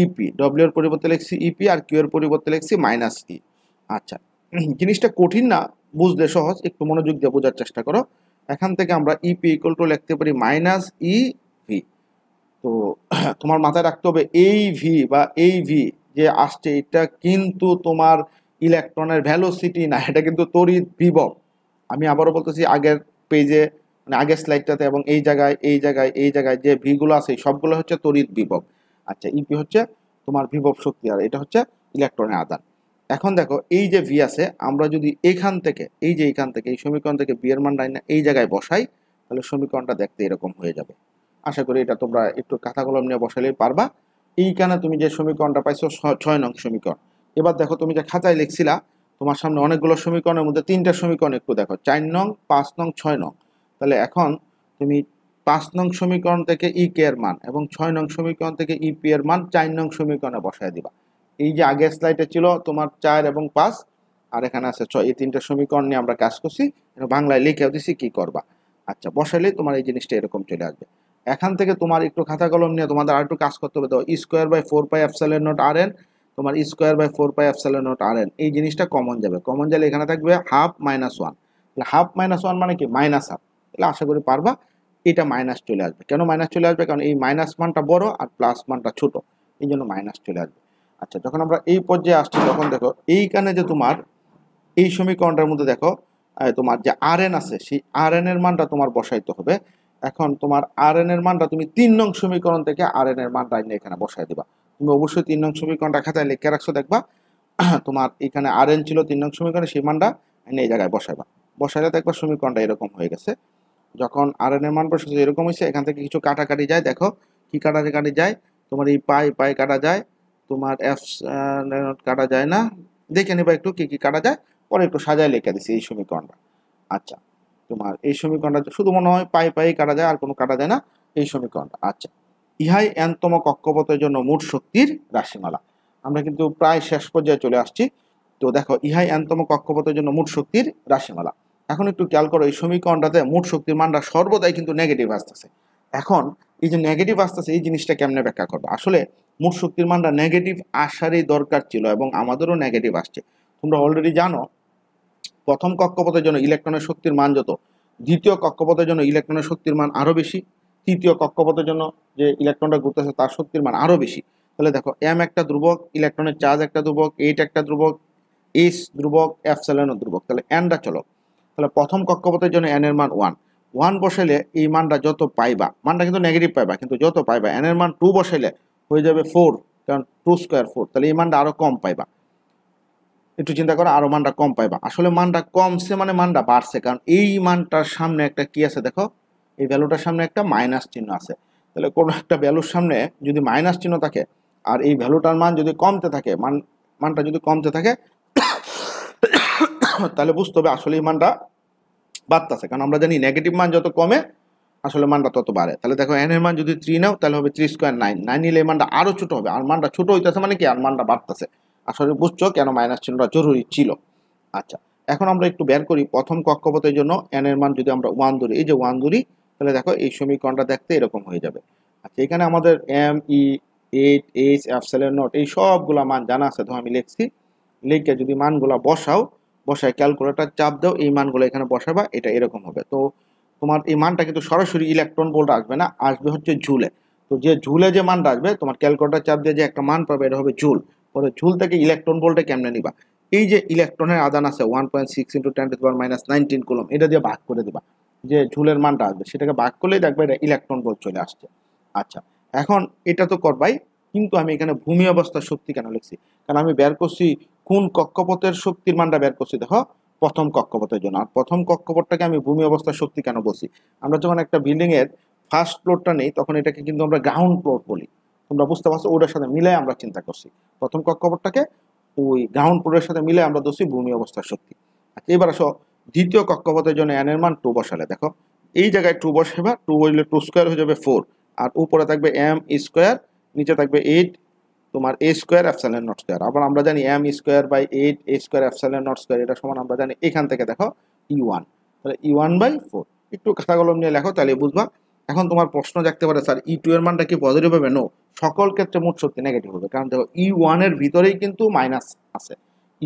S1: E P W এর পরিবর্তে লিখছি ইপি e আর কিউ এর পরিবর্তে লিখছি মাইনাস ই আচ্ছা জিনিসটা কঠিন না বুঝলে সহজ একটু মনোযোগ দিয়ে বোঝার চেষ্টা করো এখান থেকে আমরা ইপি ইকুয়াল টু লিখতে পারি মাইনাস ই ভি তো [clears throat] তোমার মাথায় রাখতে হবে এই ভি বা এই ভি যে আসছে এটা কিন্তু তোমার ইলেকট্রনের ভ্যালোসিটি না এটা কিন্তু তড়িৎ বিভব আমি আবারও বলতেছি আগের পেজে মানে আগের স্লাইডটাতে এবং এই জায়গায় এই জায়গায় এই জায়গায় যে ভিগুলো আছে সবগুলো হচ্ছে তড়িৎ বিভব আচ্ছা ইপি e হচ্ছে তোমার বিভব শক্তি আর এটা হচ্ছে ইলেকট্রনের আদান এখন দেখো এই যে ভি আছে আমরা যদি এইখান থেকে এই যে এইখান থেকে এই সমীকরণ থেকে বিয়ের মান রাইনা এই জায়গায় বসাই তাহলে সমীকরণটা দেখতে এরকম হয়ে যাবে আশা করি এটা তোমরা একটু কাঁথা কলম নিয়ে বসালেই পারবা এইখানে তুমি যে সমীকরণটা পাইছো ছয় নং সমীকরণ এবার দেখো তুমি যে খাঁচায় লিখছিলা তোমার সামনে অনেকগুলো সমীকরণের মধ্যে তিনটা সমীকরণ একটু দেখো চার নং পাঁচ নং ছয় নং তাহলে এখন তুমি পাঁচ নং সমীকরণ থেকে ই e কে এর মান এবং ছয় নং সমীকরণ থেকে ইপি e এর মান চার নং সমীকরণে বসায় দিবা এই যে আগের স্লাইডে ছিল তোমার চার এবং পাঁচ আর এখানে আছে ছয় এই তিনটা সমীকরণ নিয়ে আমরা কাজ করছি বাংলায় লিখেও দিছি কি করবা আচ্ছা বসালে তোমার এই জিনিসটা এরকম চলে আসবে এখান থেকে তোমার একটু খাতা কলম নিয়ে তোমাদের আর একটু কাজ করতে হবে তো স্কোয়ার বাই ফোর পাই এফসেলের নোট আর এন তোমার স্কোয়ার বাই ফোর পাই এফসেলের নোট আর এন এই জিনিসটা কমন যাবে কমন যাবে এখানে থাকবে half minus one half minus one মানে কি মাইনাস হাফ তাহলে আশা করি পারবা এটা মাইনাস চলে আসবে কেন মাইনাস চলে আসবে কারণ এই মাইনাস মানটা বড় আর প্লাস মানটা ছোট এই জন্য মাইনাস চলে আসবে আচ্ছা যখন আমরা এই পর্যায়ে আসছি তখন দেখো এইখানে যে তোমার এই সমীকরণটার মধ্যে দেখো তোমার যে আর আছে সেই আর এর মানটা তোমার বসাইতে হবে এখন তোমার আর এর মানটা তুমি তিন নং সমীকরণ থেকে আর এর মানটা এনে এখানে বসাই দিবা তুমি অবশ্যই তিন নং সমীকরণটা খাতায় লিখে রাখছো দেখবা [clears throat] তোমার এখানে আর এন ছিল তিন নং সমীকরণে সেই মানটা এনে এই জায়গায় বসাইবা বসাইলে দেখবা সমীকরণটা এরকম হয়ে গেছে যখন আর এর মান বসে এরকম হয়েছে এখান থেকে কিছু কাটাকাটি যায় দেখো কি কাটাকাটি যায় তোমার এই পায়ে পায়ে কাটা যায় তোমার অ্যাপস কাটা যায় না দেখে নেবা একটু কী কী কাটা যায় পরে একটু সাজায় লেখা দিছি এই সমীকরণটা আচ্ছা তোমার এই সমীকরণটা শুধু মনে হয় পায়ে পায়ে কাটা যায় আর কোনো কাটা যায় না এই সমীকরণটা আচ্ছা ইহাই এনতম কক্ষপথের জন্য মোট শক্তির রাশিমালা আমরা কিন্তু প্রায় শেষ পর্যায়ে চলে আসছি তো দেখো ইহাই এনতম কক্ষপথের জন্য মোট শক্তির রাশিমালা এখন একটু খেয়াল করো এই সমীকরণটাতে মোট শক্তির মানটা সর্বদাই কিন্তু নেগেটিভ আসতেছে এখন এই যে নেগেটিভ আসতেছে এই জিনিসটা কেমনে ব্যাখ্যা করবো আসলে মোট শক্তির মানটা নেগেটিভ আসারই দরকার ছিল এবং আমাদেরও নেগেটিভ আসছে তোমরা অলরেডি জানো প্রথম কক্ষপথের জন্য ইলেকট্রনের শক্তির মান যত দ্বিতীয় কক্ষপথের জন্য ইলেকট্রনের শক্তির মান আরও বেশি তৃতীয় কক্ষপথের জন্য যে ইলেকট্রনটা ঘুরতেছে তার শক্তির মান আরও বেশি তাহলে দেখো এম একটা ধ্রুবক ইলেকট্রনের চার্জ একটা ধ্রুবক এইট একটা ধ্রুবক এস ধ্রুবক এফ সেলেনও ধ্রুবক তাহলে এনটা চলক তাহলে প্রথম কক্ষপথের জন্য এনের মান ওয়ান ওয়ান বসাইলে এই মানটা যত পাইবা মানটা কিন্তু নেগেটিভ পাইবা কিন্তু যত পাইবা এন এর মান টু বসাইলে হয়ে যাবে ফোর কারণ টু স্কোয়ার ফোর তাহলে এই মানটা আরও কম পাইবা একটু চিন্তা করো আরও মানটা কম পাইবা আসলে মানটা কমছে মানে মানটা বাড়ছে কারণ এই মানটার সামনে একটা কি আছে দেখো এই ভ্যালুটার সামনে একটা মাইনাস চিহ্ন আছে তাহলে কোনো একটা ভ্যালুর সামনে যদি মাইনাস চিহ্ন থাকে আর এই ভ্যালুটার মান যদি কমতে থাকে মান মানটা যদি কমতে থাকে [coughs] তাহলে বুঝতে হবে আসলে এই মানটা বাড়তেছে কারণ আমরা জানি নেগেটিভ মান যত কমে আসলে মানটা তত বাড়ে তাহলে দেখো এন এর মান যদি থ্রি নাও তাহলে হবে থ্রি স্কোয়ার নাইন নাইন নিলে এই মানটা আরও ছোটো হবে আর মানটা ছোটো হইতেছে মানে কি আর মানটা বাড়তেছে আসলে বুঝছো কেন মাইনাস চিহ্নটা জরুরি ছিল আচ্ছা এখন আমরা একটু বের করি প্রথম কক্ষপথের জন্য এন এর মান যদি আমরা ওয়ান ধরি এই যে ওয়ান ধরি তাহলে দেখো এই সমীকরণটা দেখতে এরকম হয়ে যাবে আচ্ছা এখানে আমাদের M E eight H F সেলের নট এই সবগুলো মান জানা আছে তো আমি লিখছি লিখে যদি মানগুলা বসাও বসায় ক্যালকুলেটার চাপ দাও এই মানগুলো এখানে বসাবা এটা এরকম হবে তো তোমার এই মানটা কিন্তু সরাসরি ইলেকট্রন বোল্ট আসবে না আসবে হচ্ছে ঝুলে তো যে ঝুলে যে মানটা আসবে তোমার ক্যালকুলেটার চাপ দিয়ে যে একটা মান পাবে এটা হবে ঝুল পরে ঝুল থেকে ইলেকট্রন বোল্টে কেমনে নিবা এই যে ইলেকট্রনের আদান আছে one point six into ten to power minus nineteen coulomb এটা দিয়ে ভাগ করে দেবা যে ঝুলের মানটা আসবে সেটাকে ভাগ করলেই দেখবে এটা ইলেকট্রন বোল্ট চলে আসছে আচ্ছা এখন এটা তো করবাই কিন্তু আমি এখানে ভূমি অবস্থার শক্তি কেন লিখছি কারণ আমি বের করছি কোন কক্ষপথের শক্তির মানটা বের করছি দেখো প্রথম কক্ষপথের জন্য আর প্রথম কক্ষপথটাকে আমি ভূমি অবস্থার শক্তি কেন বলছি আমরা যখন একটা বিল্ডিংয়ের ফার্স্ট ফ্লোরটা নেই তখন এটাকে কিন্তু আমরা গ্রাউন্ড ফ্লোর বলি তোমরা বুঝতে পারছো ওটার সাথে মিলে আমরা চিন্তা করছি প্রথম কক্ষপথটাকে ওই গ্রাউন্ড ফ্লোরের সাথে মিলে আমরা দোষি ভূমি অবস্থার শক্তি আচ্ছা এবার আসো দ্বিতীয় কক্ষপথের জন্য এনের মান টু বসালে দেখো এই জায়গায় টু বসে বা টু বসলে টু স্কোয়ার হয়ে যাবে ফোর আর উপরে থাকবে এম স্কোয়ার নিচে থাকবে এইট তোমার A square epsilon nought square আবার আমরা জানি M square by eight A square epsilon nought square এটা সমান আমরা জানি এখান থেকে দেখো ই e ওয়ান তাহলে ই ওয়ান বাই ফোর একটু খাতা কলম নিয়ে লেখো তাহলে বুঝবা এখন তোমার প্রশ্ন দেখতে পারে স্যার ই e টু এর মানটা কি পজিটিভ হবে নো সকল ক্ষেত্রে মোট শক্তি নেগেটিভ হবে কারণ দেখো ই e ওয়ানের ভিতরেই কিন্তু মাইনাস আছে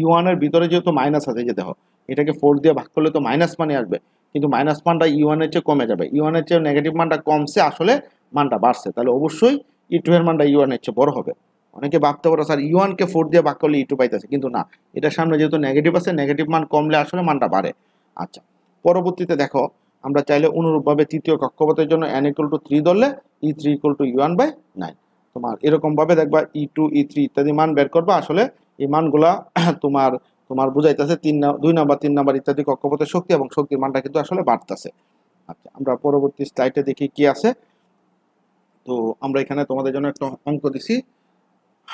S1: ই ওয়ানের ভিতরে যেহেতু মাইনাস আছে যে দেখো এটাকে ফোর দিয়ে ভাগ করলে তো মাইনাস মানে আসবে কিন্তু মাইনাস মানটা ই ওয়ানের চেয়ে কমে যাবে ই ওয়ানের চেয়ে নেগেটিভ মানটা কমছে আসলে মানটা বাড়ছে তাহলে অবশ্যই ই টু এর মানটা ই ওয়ানের চেয়ে বড় হবে অনেকে ভাবতে পারো স্যার ইউয়ানকে ফোর দিয়ে বাক করলে ইটু e পাইতেছে কিন্তু না এটার সামনে যেহেতু নেগেটিভ আছে নেগেটিভ মান কমলে আসলে মানটা বাড়ে আচ্ছা পরবর্তীতে দেখো আমরা চাইলে অনুরূপভাবে তৃতীয় কক্ষপথের জন্য এন ইকুয়াল টু থ্রি ধরলে E three equal to E one by nine তোমার এরকমভাবে দেখবা ই টু ই থ্রি ইত্যাদি মান বের করবা আসলে এই মানগুলা [clears throat] তোমার তোমার বুঝাইতেছে তিন দুই নম্বর তিন নম্বর ইত্যাদি কক্ষপথের শক্তি এবং শক্তির মানটা কিন্তু আসলে বাড়তেছে আচ্ছা আমরা পরবর্তী স্লাইডে দেখি কি আছে তো আমরা এখানে তোমাদের জন্য একটা অঙ্ক দিছি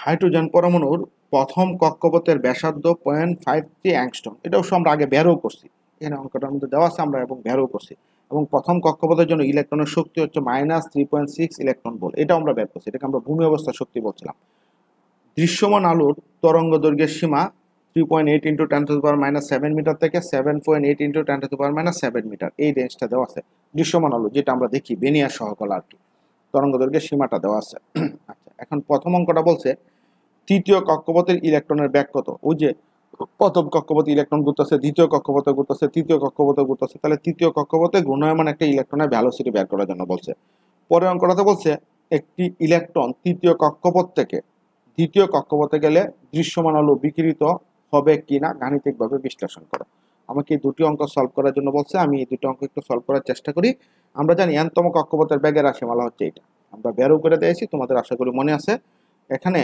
S1: হাইড্রোজেন পরমাণুর প্রথম কক্ষপথের ব্যাসার্ধ পয়েন্ট ফাইভ থ্রি অ্যাংস্টন এটা অবশ্য আমরা আগে ব্যারও করছি এখানে অঙ্কটার মধ্যে দেওয়া আছে আমরা এবং ব্যারও করছি এবং প্রথম কক্ষপথের জন্য ইলেকট্রনের শক্তি হচ্ছে minus three point six electron বল এটা আমরা বের করছি এটাকে আমরা ভূমি অবস্থা শক্তি বলছিলাম দৃশ্যমান আলোর তরঙ্গ দৈর্ঘ্যের সীমা three point eight into ten to power minus seven metre থেকে seven point eight into ten to power minus seven metre এই রেঞ্জটা দেওয়া আছে দৃশ্যমান আলো যেটা আমরা দেখি বেনিয়া সহকলা আর কি তরঙ্গ দৈর্ঘ্যের সীমাটা দেওয়া আছে [clears throat] আচ্ছা। এখন প্রথম অঙ্কটা বলছে তৃতীয় কক্ষপথের ইলেকট্রনের ব্যাগ কত ওই যে প্রথম কক্ষপথে ইলেকট্রন আছে দ্বিতীয় কক্ষপথে আছে তৃতীয় কক্ষপথে আছে তাহলে তৃতীয় কক্ষপথে ঘূর্ণায়মান একটা ইলেকট্রনের ভ্যালোসিটি বের করার জন্য বলছে পরের অঙ্কটাতে বলছে একটি ইলেকট্রন তৃতীয় কক্ষপথ থেকে দ্বিতীয় কক্ষপথে গেলে দৃশ্যমান আলো বিকৃত হবে কিনা গাণিতিকভাবে বিশ্লেষণ করো আমাকে এই দুটি অঙ্ক সলভ করার জন্য বলছে আমি এই দুটো অঙ্ক একটু সলভ করার চেষ্টা করি আমরা জানি এনতম কক্ষপথের ব্যাগের রাশিমালা হচ্ছে এটা আমরা বেরও করে দিয়েছি তোমাদের আশা করি মনে আছে এখানে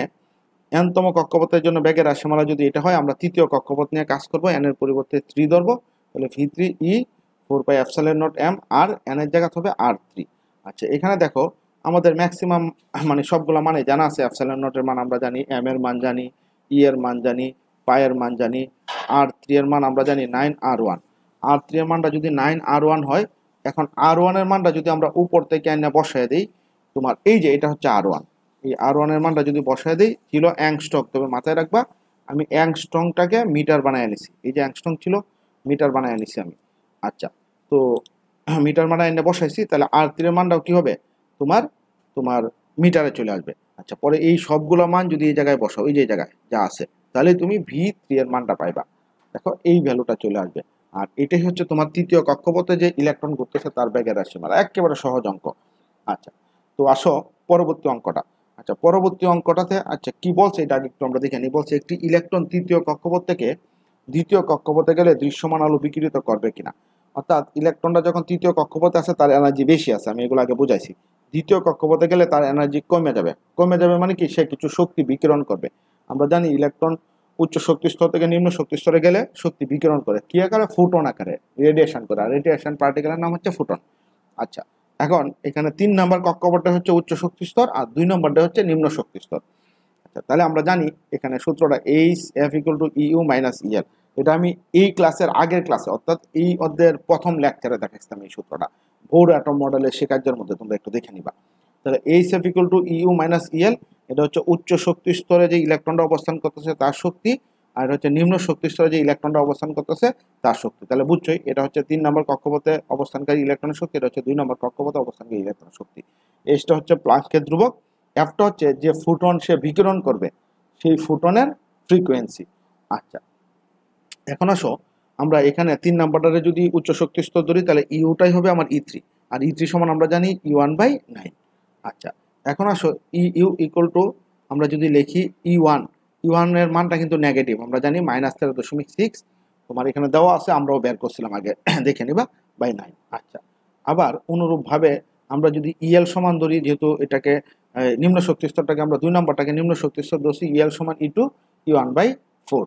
S1: এনতম কক্ষপথের জন্য ব্যাগের রাশিমালা যদি এটা হয় আমরা তৃতীয় কক্ষপথ নিয়ে কাজ করবো এর পরিবর্তে থ্রি ধরব তাহলে V three E four pi অ্যাপসালের নট এম আর এনের জায়গা হবে আর থ্রি আচ্ছা এখানে দেখো আমাদের ম্যাক্সিমাম মানে সবগুলো মানে জানা আছে অ্যাপসালের নটের মান আমরা জানি এম এর মান জানি ই এর মান জানি পায়ের মান জানি আর থ্রি এর মান আমরা জানি নাইন আর ওয়ান আর থ্রি এর মানটা যদি নাইন আর ওয়ান হয় এখন আর ওয়ানের মানটা যদি আমরা উপর থেকে এনে বসায় দিই তোমার এই যে এটা হচ্ছে আর ওয়ান এই আর ওয়ানের মানটা যদি বসায় দিই ছিল অ্যাংস্টং তবে মাথায় রাখবা আমি অ্যাংস্টংটাকে মিটার বানায় এনেছি এই যে অ্যাংস্টং ছিল মিটার বানায় এনেছি আমি আচ্ছা তো [clears throat] মিটার মানা এনে বসাইছি তাহলে আর তিনের মানটাও কী হবে তোমার তোমার মিটারে চলে আসবে আচ্ছা পরে এই সবগুলো মান যদি এই জায়গায় বসাও এই যে জায়গায় যা আছে তাহলে তুমি ভি থ্রি এর মানটা পাইবা দেখো এই ভ্যালুটা চলে আসবে আর এটাই হচ্ছে তোমার তৃতীয় কক্ষপথে যে ইলেকট্রন ঘুরতেছে তার ব্যাগের রাশিমালা একেবারে সহজ অঙ্ক আচ্ছা তো আসো পরবর্তী অঙ্কটা আচ্ছা পরবর্তী অঙ্কটাতে আচ্ছা কি বলছে এটা একটু আমরা দেখে নিই বলছে একটি ইলেকট্রন তৃতীয় কক্ষপথ থেকে দ্বিতীয় কক্ষপথে গেলে দৃশ্যমান আলো বিকৃত করবে কিনা অর্থাৎ ইলেকট্রনটা যখন তৃতীয় কক্ষপথে আসে তার এনার্জি বেশি আছে আমি এগুলো আগে বুঝাইছি দ্বিতীয় কক্ষপথে গেলে তার এনার্জি কমে যাবে কমে যাবে মানে কি সে কিছু শক্তি বিকিরণ করবে আমরা জানি ইলেকট্রন উচ্চ শক্তি স্তর থেকে নিম্ন শক্তি স্তরে গেলে শক্তি বিকিরণ করে কী আকারে ফুটন আকারে রেডিয়েশন করে আর রেডিয়েশন পার্টিকেলের নাম হচ্ছে ফুটন আচ্ছা এখন এখানে তিন নম্বর কক্ষপথটা হচ্ছে উচ্চ শক্তি স্তর আর দুই নম্বরটা হচ্ছে নিম্ন শক্তি স্তর আচ্ছা তাহলে আমরা জানি এখানে সূত্রটা H F equal to U minus E L এটা আমি এই ক্লাসের আগের ক্লাসে অর্থাৎ এই অধ্যায়ের প্রথম লেকচারে দেখাচ্ছিলাম এই সূত্রটা ভোর অ্যাটম মডেলের শেখার্যের মধ্যে তোমরা একটু দেখে নিবা তাহলে H F equal to U minus E L এটা হচ্ছে উচ্চ শক্তি স্তরে যে ইলেকট্রনটা অবস্থান করতেছে তার শক্তি আর হচ্ছে নিম্ন শক্তি স্তরে যে ইলেকট্রনটা অবস্থান করতেছে তার শক্তি তাহলে বুঝছোই এটা হচ্ছে তিন নম্বর কক্ষপথে অবস্থানকারী ইলেকট্রনের শক্তি এটা হচ্ছে দুই নম্বর কক্ষপথে অবস্থানকারী ইলেকট্রন শক্তি এসটা হচ্ছে প্লাঙ্কের ধ্রুবক এফটা হচ্ছে যে ফুটন সে বিকিরণ করবে সেই ফুটনের ফ্রিকোয়েন্সি আচ্ছা এখন আসো আমরা এখানে তিন নাম্বারটারে যদি উচ্চ শক্তি স্তর ধরি তাহলে ইউটাই হবে আমার ই e থ্রি আর ই e থ্রি সমান আমরা জানি ই ওয়ান বাই নাইন আচ্ছা এখন আসো ই ইউ ইকুয়াল টু আমরা যদি লিখি ই e ওয়ান ইউহানের মানটা কিন্তু নেগেটিভ আমরা জানি মাইনাস তেরো দশমিক সিক্স তোমার এখানে দেওয়া আছে আমরাও বের করছিলাম আগে [clears throat] দেখে নিবা বাই নাইন আচ্ছা আবার অনুরূপভাবে আমরা যদি ইএল e সমান ধরি যেহেতু এটাকে নিম্ন শক্তি স্তরটাকে আমরা দুই নম্বরটাকে নিম্ন শক্তি স্তর ধরছি ইএল e সমান E two E one by four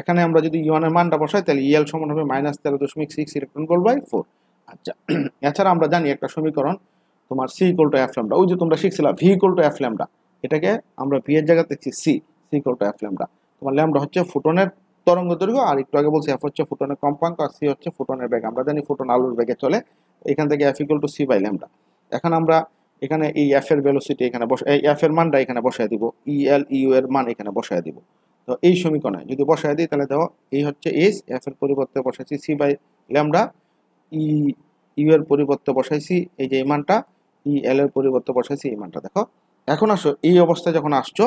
S1: এখানে আমরা যদি ইউয়ানের e মানটা বসাই তাহলে ইএল সমান হবে মাইনাস তেরো দশমিক সিক্স ইলেকট্রন গোল বাই ফোর আচ্ছা [clears throat] এছাড়া আমরা জানি একটা সমীকরণ তোমার C equal to F lambda ওই যে তোমরা শিখছিলা V equal to F lambda এটাকে আমরা ভি এর জায়গায় দেখছি C equal to F lambda তোমার ল্যামডা হচ্ছে ফুটনের তরঙ্গ দৈর্ঘ্য আর একটু আগে বলছি এফ হচ্ছে ফুটনের কম্পাঙ্ক আর সি হচ্ছে ফুটনের বেগ আমরা জানি ফুটন আলুর বেগে চলে এখান থেকে F equal to C by lambda এখন আমরা এখানে এই এফ এর ভেলোসিটি এখানে বসে এই এফ এর মানটা এখানে বসায় দিব ই এল ইউ এর মান এখানে বসায় দিব তো এই সমীকরণে যদি বসায় দিই তাহলে দেখো এই হচ্ছে এস এফ এর পরিবর্তে বসাইছি C by lambda E U এর পরিবর্তে বসাইছি এই যে এই মানটা ই e এল এর পরিবর্তে বসাইছি এই মানটা দেখো এখন আসো এই অবস্থায় যখন আসছো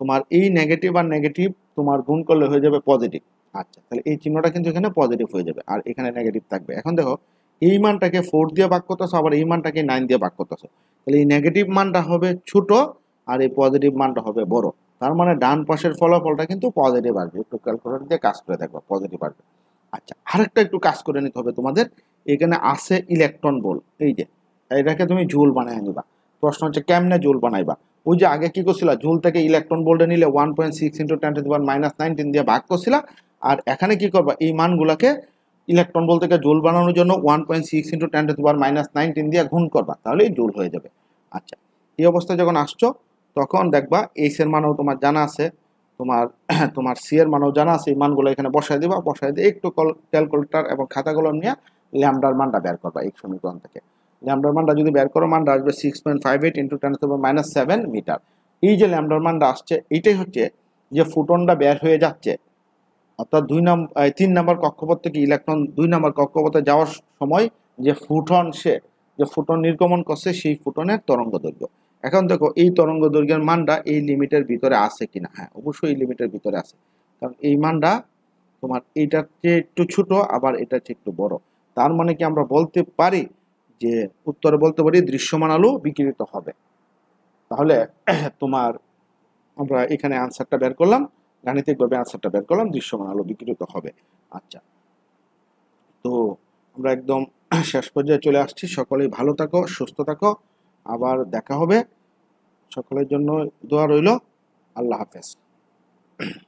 S1: তোমার এই নেগেটিভ আর নেগেটিভ তোমার গুণ করলে হয়ে যাবে পজিটিভ আচ্ছা তাহলে এই চিহ্নটা কিন্তু এখানে পজিটিভ হয়ে যাবে আর এখানে নেগেটিভ থাকবে এখন দেখো এই মানটাকে ফোর দিয়ে ভাগ করতেছো আবার এই মানটাকে নাইন দিয়ে ভাগ করতেছো তাহলে এই নেগেটিভ মানটা হবে ছোট আর এই পজিটিভ মানটা হবে বড় তার মানে ডান পাশের ফলাফলটা কিন্তু পজিটিভ আসবে একটু ক্যালকুলেটর দিয়ে কাজ করে দেখবো পজিটিভ আসবে আচ্ছা আরেকটা একটু কাজ করে নিতে হবে তোমাদের এখানে আছে ইলেকট্রন বোল এই যে এটাকে তুমি জুল বানাই নিবা প্রশ্ন হচ্ছে কেমনে জুল বানাইবা ওই যে আগে কী করছিল জুল থেকে ইলেকট্রন বোল্ডে নিলে one point six into ten to minus nineteen দিয়ে ভাগ করছিল আর এখানে কি করবা এই মানগুলোকে ইলেকট্রন বোল থেকে জোল বানানোর জন্য one point six into ten to minus nineteen দিয়ে গুণ করবা তাহলেই জুল হয়ে যাবে আচ্ছা এই অবস্থায় যখন আসছো তখন দেখবা এর মানও তোমার জানা আছে তোমার [clears throat] তোমার সি এর মানও জানা আছে এই মানগুলো এখানে বসায় দিবা বসায় দিয়ে একটু ক্যালকুলেটার এবং খাতাগুলো নিয়ে ল্যামডার মানটা বের করবা এই সমীকরণ থেকে ল্যামডার মানটা যদি বের করো মানটা আসবে six point five eight into ten minus seven metre এই যে ল্যামডার মানটা আসছে এইটাই হচ্ছে যে ফুটনটা বের হয়ে যাচ্ছে অর্থাৎ দুই নম্বর তিন নম্বর কক্ষপথ থেকে ইলেকট্রন দুই নম্বর কক্ষপথে যাওয়ার সময় যে ফুটন সে যে ফুটন নির্গমন করছে সেই ফুটনের তরঙ্গ দৈর্ঘ্য এখন দেখো এই তরঙ্গ দৈর্ঘ্যের মানটা এই লিমিটের ভিতরে আছে কিনা হ্যাঁ অবশ্যই এই লিমিটের ভিতরে আছে কারণ এই মানটা তোমার এইটার চেয়ে একটু ছোট আবার এটার চেয়ে একটু বড় তার মানে কি আমরা বলতে পারি যে উত্তর বলতে পারি দৃশ্যমান আলো বিকিরিত হবে তাহলে [clears throat] তোমার আমরা এখানে আনসারটা বের করলাম গাণিতিকভাবে আনসারটা বের করলাম দৃশ্যমান আলো বিকিরিত হবে আচ্ছা তো আমরা একদম [clears throat] শেষ পর্যায়ে চলে আসছি সকলেই ভালো থাকো সুস্থ থাকো আবার দেখা হবে সকলের জন্য দোয়া রইল আল্লাহ হাফেজ [clears throat]